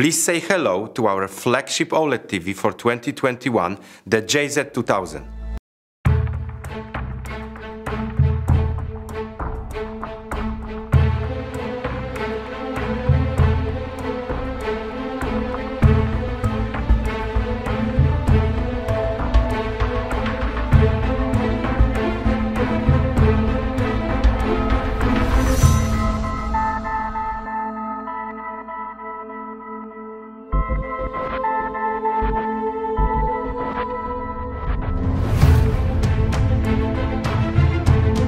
Please say hello to our flagship OLED TV for 2021, the JZ2000.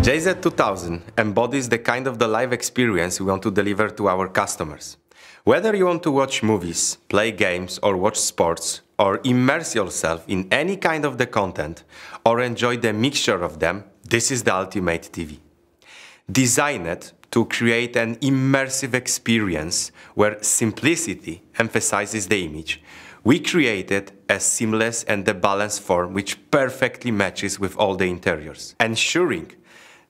JZ2000 embodies the kind of the live experience we want to deliver to our customers. Whether you want to watch movies, play games or watch sports, or immerse yourself in any kind of the content, or enjoy the mixture of them, this is the ultimate TV. Designed to create an immersive experience where simplicity emphasizes the image, we created a seamless and a balanced form which perfectly matches with all the interiors, ensuring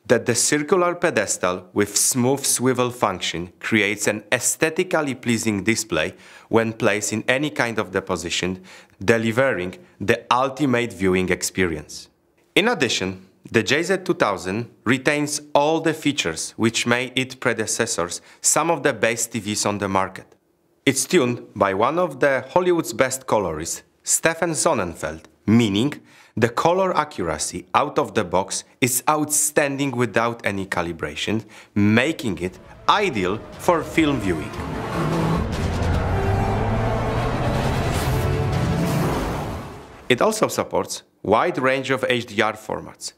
that the circular pedestal with smooth swivel function creates an aesthetically pleasing display when placed in any kind of deposition, delivering the ultimate viewing experience. In addition, the JZ2000 retains all the features which made its predecessors some of the best TVs on the market. It's tuned by one of the Hollywood's best colorists, Stefan Sonnenfeld, meaning the color accuracy out of the box is outstanding without any calibration, making it ideal for film viewing. It also supports wide range of HDR formats,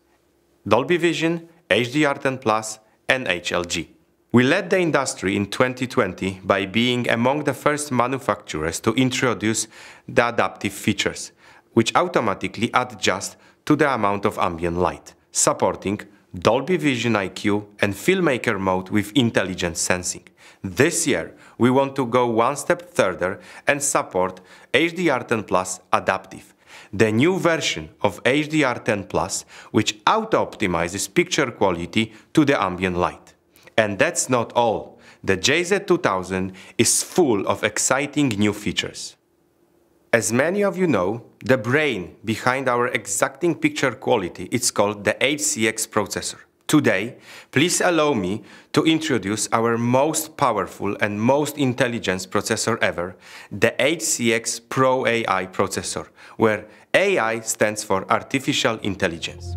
Dolby Vision, HDR10 Plus and HLG. We led the industry in 2020 by being among the first manufacturers to introduce the adaptive features, which automatically adjusts to the amount of ambient light, supporting Dolby Vision IQ and Filmmaker mode with intelligent sensing. This year, we want to go one step further and support HDR10 Plus Adaptive, the new version of HDR10 Plus, which auto-optimizes picture quality to the ambient light. And that's not all. The JZ2000 is full of exciting new features. As many of you know, the brain behind our exacting picture quality. It's called the HCX processor. Today, please allow me to introduce our most powerful and most intelligent processor ever, the HCX Pro AI processor, where AI stands for Artificial Intelligence.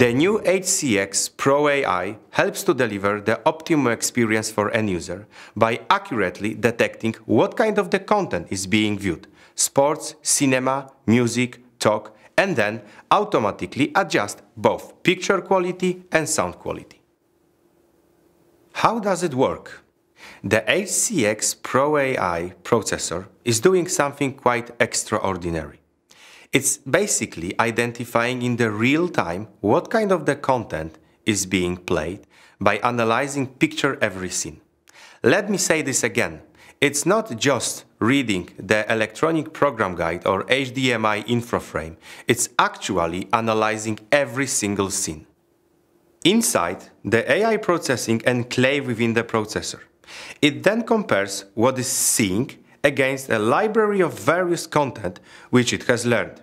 The new HCX Pro AI helps to deliver the optimum experience for end user by accurately detecting what kind of the content is being viewed – sports, cinema, music, talk – and then automatically adjust both picture quality and sound quality. How does it work? The HCX Pro AI processor is doing something quite extraordinary. It's basically identifying in the real time what kind of the content is being played by analyzing picture every scene. Let me say this again. It's not just reading the electronic program guide or HDMI infraframe, it's actually analyzing every single scene. Inside, the AI processing enclave within the processor. It then compares what is seeing against a library of various content which it has learned,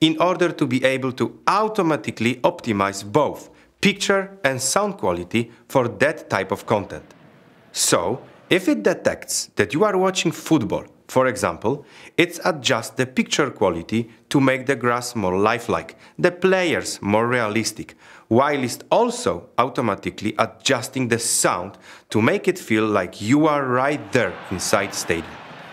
in order to be able to automatically optimize both picture and sound quality for that type of content. So, if it detects that you are watching football, for example, it adjusts the picture quality to make the grass more lifelike, the players more realistic, while also automatically adjusting the sound to make it feel like you are right there inside stadium.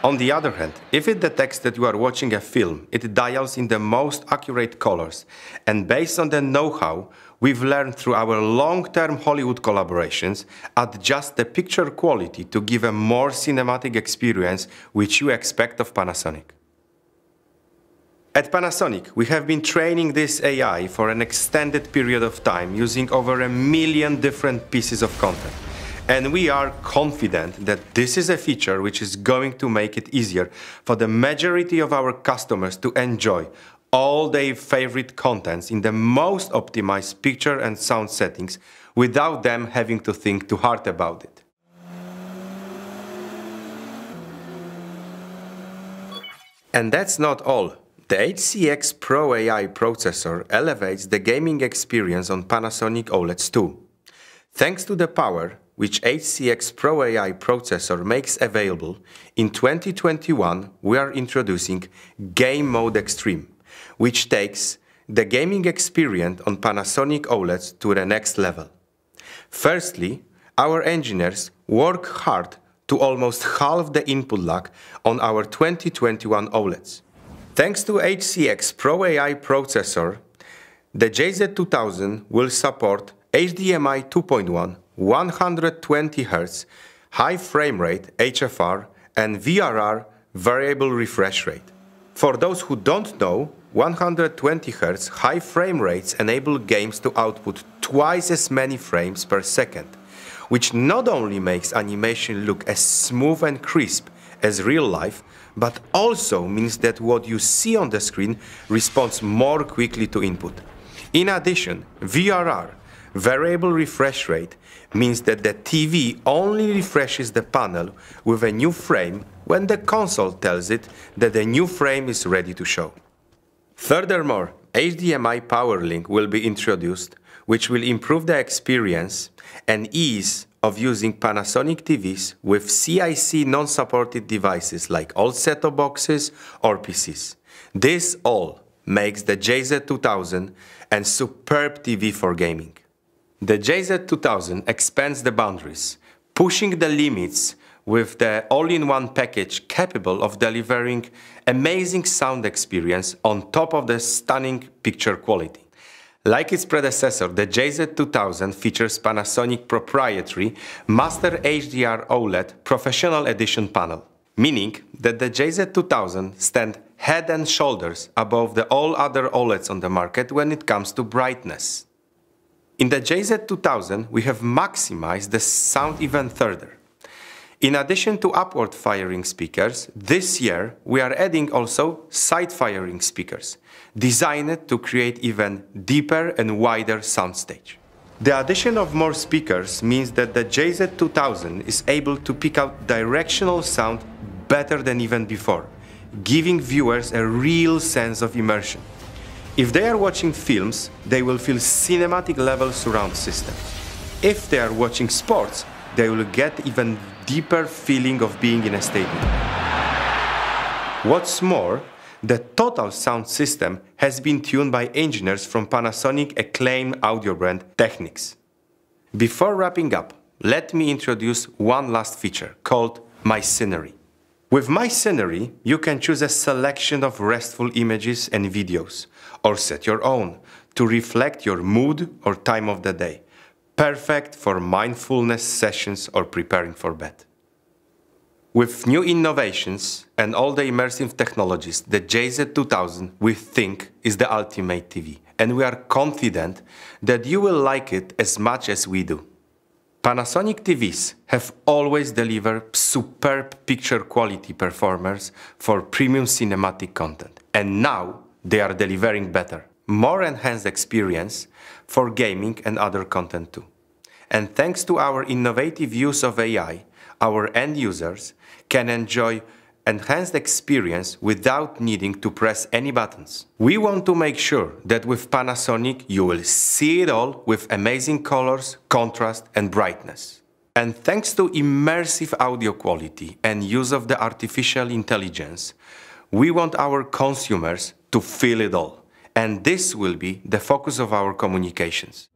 On the other hand, if it detects that you are watching a film, it dials in the most accurate colors. And based on the know-how we've learned through our long-term Hollywood collaborations, adjust the picture quality to give a more cinematic experience which you expect of Panasonic. At Panasonic, we have been training this AI for an extended period of time using over a million different pieces of content. And we are confident that this is a feature which is going to make it easier for the majority of our customers to enjoy all their favorite contents in the most optimized picture and sound settings without them having to think too hard about it. And that's not all. The HCX Pro AI processor elevates the gaming experience on Panasonic OLEDs too. Thanks to the power, which HCX Pro AI processor makes available, in 2021 we are introducing Game Mode Extreme, which takes the gaming experience on Panasonic OLEDs to the next level. Firstly, our engineers work hard to almost halve the input lag on our 2021 OLEDs. Thanks to HCX Pro AI processor, the JZ2000 will support HDMI 2.1 120 Hz, high frame rate HFR, and VRR variable refresh rate. For those who don't know, 120 Hz high frame rates enable games to output twice as many frames per second, which not only makes animation look as smooth and crisp as real life, but also means that what you see on the screen responds more quickly to input. In addition, VRR Variable refresh rate means that the TV only refreshes the panel with a new frame when the console tells it that a new frame is ready to show. Furthermore, HDMI PowerLink will be introduced, which will improve the experience and ease of using Panasonic TVs with CIC non-supported devices like old set-top boxes or PCs. This all makes the JZ2000 a superb TV for gaming. The JZ2000 expands the boundaries, pushing the limits with the all-in-one package capable of delivering amazing sound experience on top of the stunning picture quality. Like its predecessor, the JZ2000 features Panasonic proprietary Master HDR OLED Professional Edition panel, meaning that the JZ2000 stands head and shoulders above the all other OLEDs on the market when it comes to brightness. In the JZ2000, we have maximized the sound even further. In addition to upward firing speakers, this year we are adding also side firing speakers, designed to create even deeper and wider soundstage. The addition of more speakers means that the JZ2000 is able to pick out directional sound better than even before, giving viewers a real sense of immersion. If they are watching films, they will feel cinematic level surround system. If they are watching sports, they will get even deeper feeling of being in a stadium. What's more, the total sound system has been tuned by engineers from Panasonic acclaimed audio brand Technics. Before wrapping up, let me introduce one last feature called My Scenery. With My Scenery, you can choose a selection of restful images and videos, or set your own to reflect your mood or time of the day. Perfect for mindfulness sessions or preparing for bed. With new innovations and all the immersive technologies, the JZ2000 we think is the ultimate TV, and we are confident that you will like it as much as we do. Panasonic TVs have always delivered superb picture quality performers for premium cinematic content. And now they are delivering better, more enhanced experience for gaming and other content too. And thanks to our innovative use of AI, our end users can enjoy enhanced experience without needing to press any buttons. We want to make sure that with Panasonic you will see it all with amazing colors, contrast and brightness. And thanks to immersive audio quality and use of the artificial intelligence, we want our consumers to feel it all. And this will be the focus of our communications.